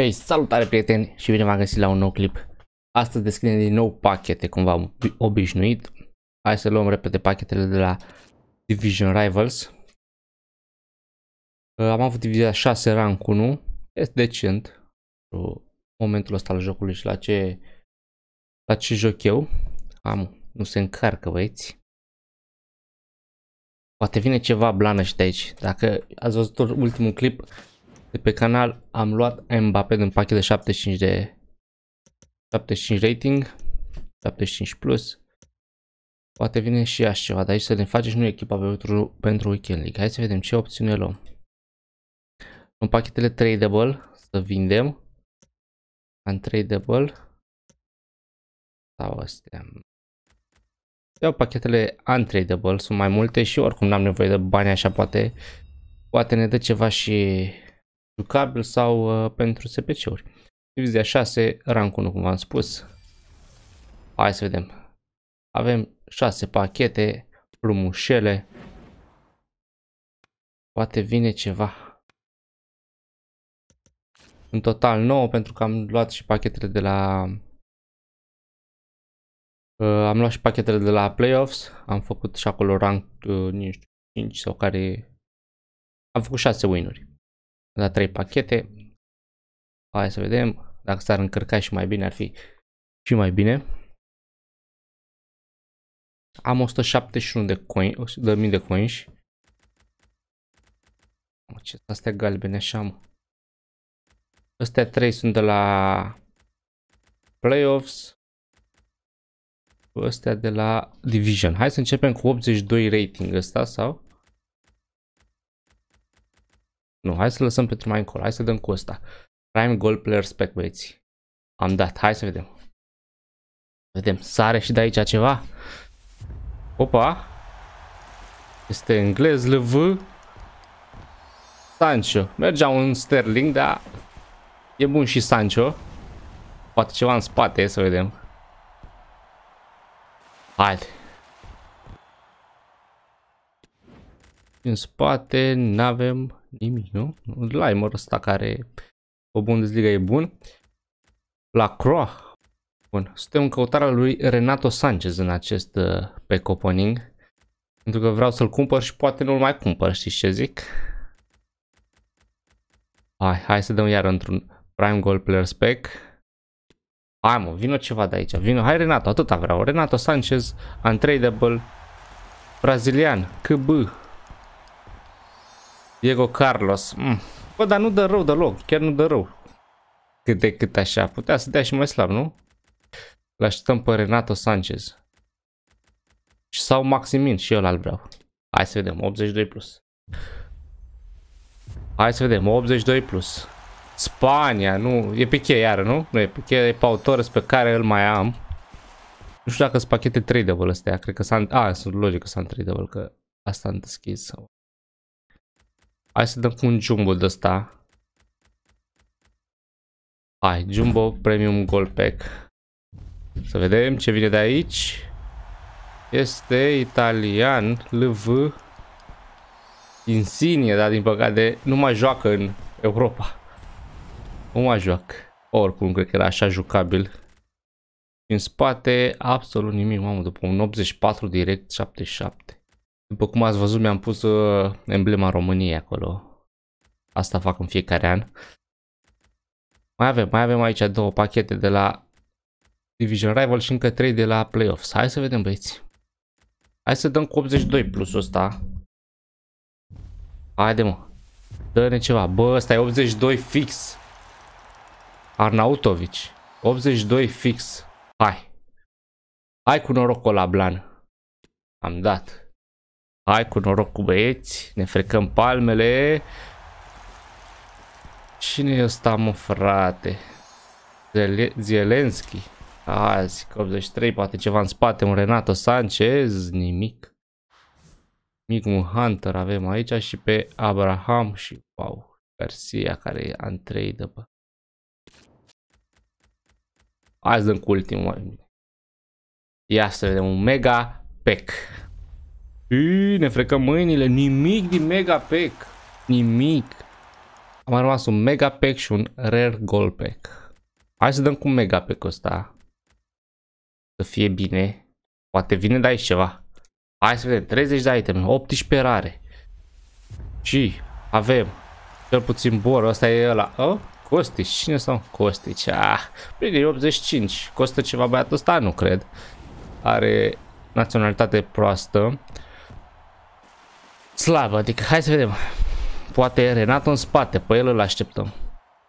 Hei, salutare prieteni și bine v-am găsit la un nou clip. Astăzi deschidem din nou pachete, cum v-am obișnuit. Hai să luăm repede pachetele de la Division Rivals. Uh, am avut divizia 6 rank 1, este decent momentul ăsta al jocului și la ce, la ce joc eu. Am, nu se încarcă băieți. Poate vine ceva blană și de aici. Dacă ați văzut ultimul clip, de pe canal am luat Mbappé din pachet de 75 de 75 rating, 75 plus. Poate vine și așa ceva, dar aici să ne facem și noi echipa pentru, pentru Weekend League. Hai să vedem ce opțiune luăm. În pachetele tradable, să vindem. În tradable. Sau astea. Iau pachetele untradable, sunt mai multe și oricum n-am nevoie de bani, așa poate, poate ne dă ceva și jucabil sau uh, pentru SPC-uri. Divizia 6, rank 1, cum v-am spus. Hai să vedem. Avem 6 pachete, plumușele. Poate vine ceva. În total 9, pentru că am luat și pachetele de la... Uh, am luat și pachetele de la Playoffs. Am făcut și acolo rank, uh, 5 sau care... Am făcut 6 win-uri la 3 pachete. Hai să vedem dacă s-ar încărca și mai bine ar fi și mai bine. Am 171 de coin, 1000 de coins. Ce astea galbene așa mă. Astea 3 sunt de la playoffs. Astea de la division. Hai să începem cu 82 rating ăsta sau nu, hai să lăsăm pentru mai încolo. Hai să dăm cu ăsta. Prime Goal Player Spec, băieți. Am dat. Hai să vedem. Vedem. Sare și de aici ceva. Opa. Este englez, LV. Sancho. Mergea un Sterling, dar e bun și Sancho. Poate ceva în spate, să vedem. Haide. În spate, n-avem nimic, nu? Limer ăsta care o Bundesliga e bun. La Croa. Bun. Suntem în căutarea lui Renato Sanchez în acest pe uh, opening. Pentru că vreau să-l cumpăr și poate nu-l mai cumpăr, știți ce zic? Hai, hai să dăm iar într-un prime goal player spec. Hai mă, vină ceva de aici, vină, hai Renato, atâta vreau. Renato Sanchez, untradeable, brazilian, kb. Diego Carlos. Mm. Bă, dar nu dă rău deloc, chiar nu dă rău. Cât de cât așa, putea să dea și mai slab, nu? L așteptăm pe Renato Sanchez. Și sau Maximin, și eu al vreau. Hai să vedem, 82 plus. Hai să vedem, 82 plus. Spania, nu, e pe cheie iară, nu? Nu e pe cheie, e Pau pe care îl mai am. Nu știu dacă sunt pachete tradable astea, cred că s-a... A, sunt logic că s-a tradable, că asta am deschis sau... Hai să dăm cu un jumbo de ăsta. Hai, Jumbo Premium Gold Pack. Să vedem ce vine de aici. Este italian, LV, Insigne, dar din păcate nu mai joacă în Europa. Nu mai joacă. Oricum, cred că era așa jucabil. În spate, absolut nimic, mamă, după un 84 direct, 77. După cum ați văzut, mi-am pus uh, emblema României acolo. Asta fac în fiecare an. Mai avem, mai avem aici două pachete de la Division Rival și încă trei de la Playoffs. Hai să vedem, băieți. Hai să dăm cu 82 plus ăsta. Haide, mă. Dă-ne ceva. Bă, ăsta e 82 fix. Arnautovici. 82 fix. Hai. Hai cu norocul la Blan. Am dat. Hai cu noroc cu băieți, ne frecăm palmele. Cine e ăsta, mă, frate? Zelenski. Azi, 83, poate ceva în spate, un Renato Sanchez, nimic. Mic un Hunter avem aici și pe Abraham și wow, Garcia care e Andrei de bă. Azi dăm cu ultimul. Ia să vedem un mega pack. Și ne frecăm mâinile. Nimic din Mega Pack. Nimic. Am rămas un Mega Pack și un Rare Gold Pack. Hai să dăm cu Mega Pack ăsta. Să fie bine. Poate vine de aici ceva. Hai să vedem. 30 de item, 18 rare. Și avem cel puțin bor. Asta e ăla. Oh? Costici. Cine sunt Costici. Ah. Bine, e 85. Costă ceva băiatul ăsta? Nu cred. Are naționalitate proastă slab, adică hai să vedem. Poate Renato în spate, pe el îl așteptăm.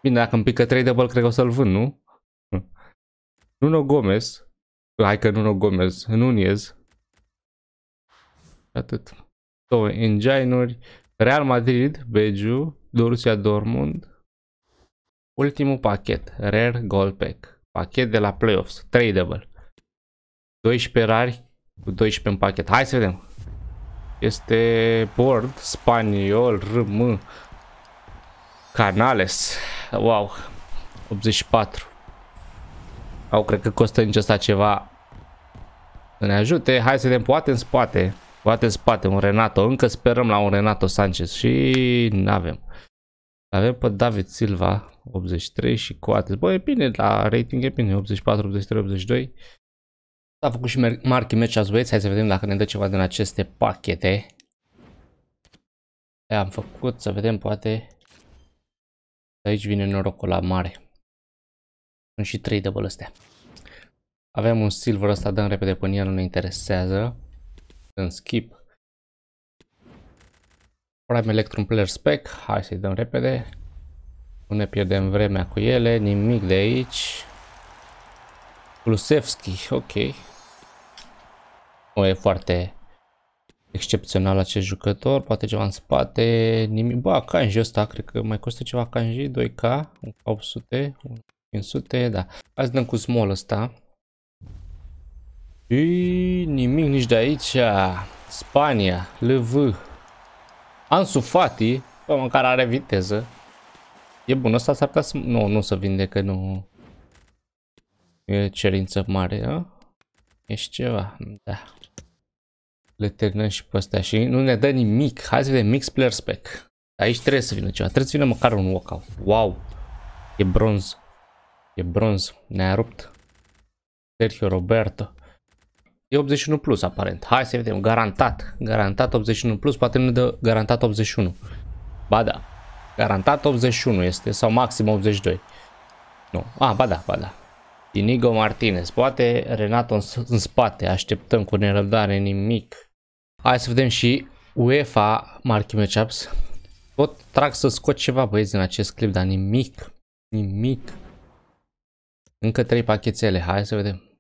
Bine, dacă îmi pică 3 bol cred că o să-l vând, nu? Hm. Nuno Gomez. Hai că Nuno Gomez. Nunez. Atât. Două engine-uri. Real Madrid, Beju, Dorusia Dortmund. Ultimul pachet, Rare Gold Pack. Pachet de la Playoffs, 3 double. 12 rari cu 12 în pachet. Hai să vedem. Este Board, Spaniol, RM, Canales. Wow, 84. Au, cred că costă nici asta ceva. Ne ajute, hai să vedem, poate în spate. Poate în spate, un Renato. Încă sperăm la un Renato Sanchez și n-avem. Avem pe David Silva, 83 și Coates. Băi, e bine, la rating e bine, 84, 83, 82. S-a făcut și marchi match azi băieți, hai să vedem dacă ne dă ceva din aceste pachete. Le am făcut, să vedem poate. aici vine norocul la mare. Sunt și 3 double astea. Avem un silver ăsta, dăm repede până el, nu ne interesează. Dăm skip. Prime Electrum Player Spec, hai să-i dăm repede. Nu ne pierdem vremea cu ele, nimic de aici. Kulusevski, ok. O e foarte excepțional acest jucător, poate ceva în spate, nimic. Ba, Kanji ăsta, cred că mai costă ceva Kanji, 2K, 800, 500, da. Azi dăm cu small ăsta. Și nimic nici de aici. Spania, LV. Ansu Fati, bă, măcar are viteză. E bun, ăsta s-ar putea să... Nu, nu să vinde, că nu... E cerință mare, da? Ești ceva, da. Le terminăm și pe astea și nu ne dă nimic. Hai să vedem mix player spec. Aici trebuie să vină ceva, trebuie să vină măcar un walkout. Wow! E bronz. E bronz. Ne-a rupt. Sergio Roberto. E 81 plus aparent. Hai să vedem. Garantat. Garantat 81 plus. Poate ne dă garantat 81. Ba da. Garantat 81 este sau maxim 82. Nu. Ah, ba da, ba da. Inigo Martinez, poate Renato în, spate, așteptăm cu nerăbdare nimic. Hai să vedem și UEFA Marquee Matchups. Tot trag să scot ceva băieți din acest clip, dar nimic, nimic. Încă trei pachetele, hai să vedem.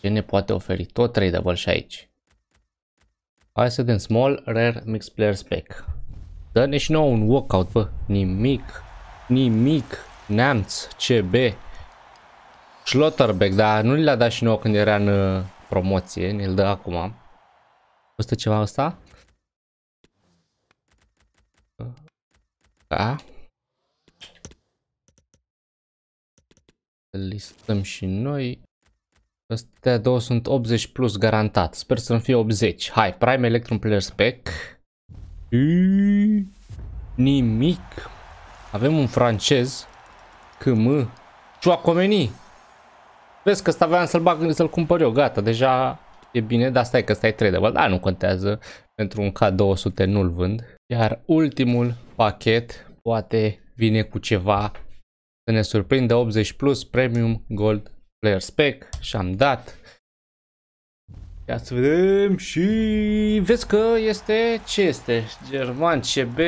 Ce ne poate oferi? Tot trei double și aici. Hai să vedem Small Rare Mix Player Spec. Dă-ne și nouă un walkout, bă. Nimic, nimic. Neamț, CB, Schlotterbeck, dar nu l a dat și nouă când era în uh, promoție, ne-l dă acum. Costă ceva asta? Da. Listăm și noi. Astea două sunt 80 plus garantat. Sper să nu fie 80. Hai, Prime Electrum Player Spec. Nimic. Avem un francez. Cum? Cioacomeni. Vezi că ăsta aveam să-l bag, să-l cumpăr eu, gata, deja e bine, dar stai că stai tradable, dar nu contează, pentru un K200 nu-l vând. Iar ultimul pachet poate vine cu ceva să ne surprindă 80 plus premium gold player spec și am dat. Ia să vedem și vezi că este ce este? German CB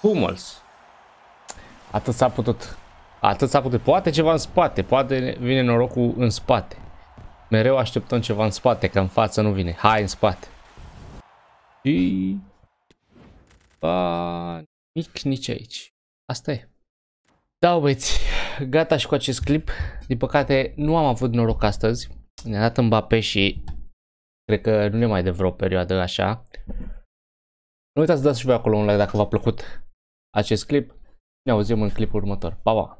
Hummels. Atât s-a putut. Atât s-a putut. Poate ceva în spate. Poate vine norocul în spate. Mereu așteptăm ceva în spate, că în față nu vine. Hai în spate. Și... Ba... nic nici aici. Asta e. Da, băieți, gata și cu acest clip. Din păcate, nu am avut noroc astăzi. Ne-a dat bape și cred că nu ne mai de vreo perioadă așa. Nu uitați să dați și voi acolo un like dacă v-a plăcut acest clip. Ne auzim în clipul următor. Pa, pa!